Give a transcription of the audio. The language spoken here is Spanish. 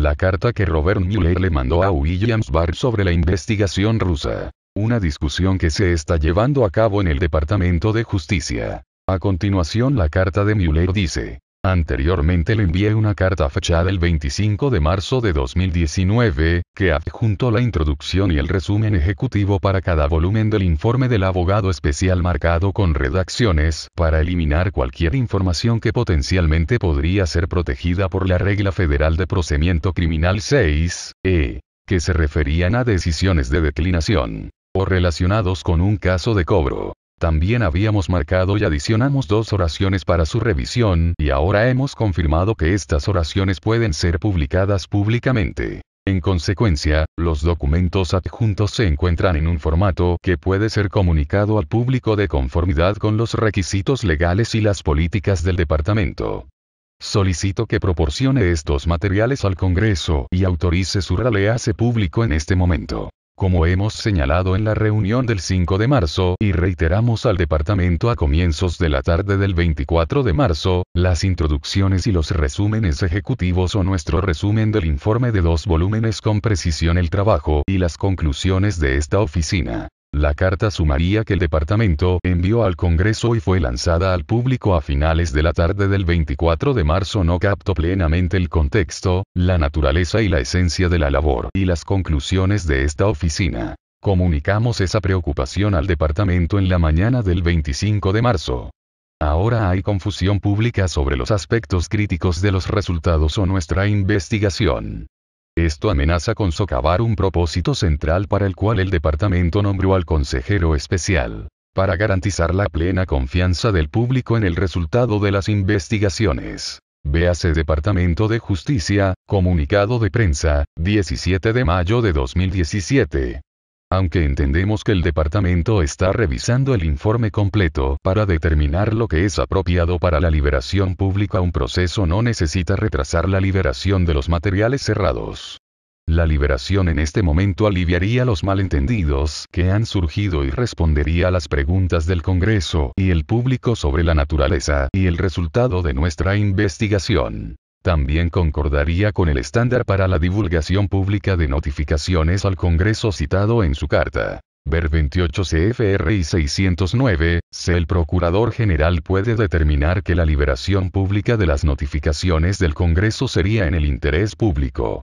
La carta que Robert Mueller le mandó a Williams Barr sobre la investigación rusa. Una discusión que se está llevando a cabo en el Departamento de Justicia. A continuación la carta de Mueller dice, Anteriormente le envié una carta fechada el 25 de marzo de 2019, que adjuntó la introducción y el resumen ejecutivo para cada volumen del informe del abogado especial marcado con redacciones para eliminar cualquier información que potencialmente podría ser protegida por la regla federal de procedimiento criminal 6, e, que se referían a decisiones de declinación o relacionados con un caso de cobro. También habíamos marcado y adicionamos dos oraciones para su revisión, y ahora hemos confirmado que estas oraciones pueden ser publicadas públicamente. En consecuencia, los documentos adjuntos se encuentran en un formato que puede ser comunicado al público de conformidad con los requisitos legales y las políticas del departamento. Solicito que proporcione estos materiales al Congreso y autorice su release público en este momento. Como hemos señalado en la reunión del 5 de marzo y reiteramos al departamento a comienzos de la tarde del 24 de marzo, las introducciones y los resúmenes ejecutivos o nuestro resumen del informe de dos volúmenes con precisión el trabajo y las conclusiones de esta oficina la carta sumaría que el departamento envió al Congreso y fue lanzada al público a finales de la tarde del 24 de marzo no captó plenamente el contexto, la naturaleza y la esencia de la labor y las conclusiones de esta oficina. Comunicamos esa preocupación al departamento en la mañana del 25 de marzo. Ahora hay confusión pública sobre los aspectos críticos de los resultados o nuestra investigación. Esto amenaza con socavar un propósito central para el cual el departamento nombró al consejero especial, para garantizar la plena confianza del público en el resultado de las investigaciones. Véase Departamento de Justicia, Comunicado de Prensa, 17 de mayo de 2017. Aunque entendemos que el departamento está revisando el informe completo para determinar lo que es apropiado para la liberación pública, un proceso no necesita retrasar la liberación de los materiales cerrados. La liberación en este momento aliviaría los malentendidos que han surgido y respondería a las preguntas del Congreso y el público sobre la naturaleza y el resultado de nuestra investigación. También concordaría con el estándar para la divulgación pública de notificaciones al Congreso citado en su carta. Ver 28 y 609, si El Procurador General puede determinar que la liberación pública de las notificaciones del Congreso sería en el interés público.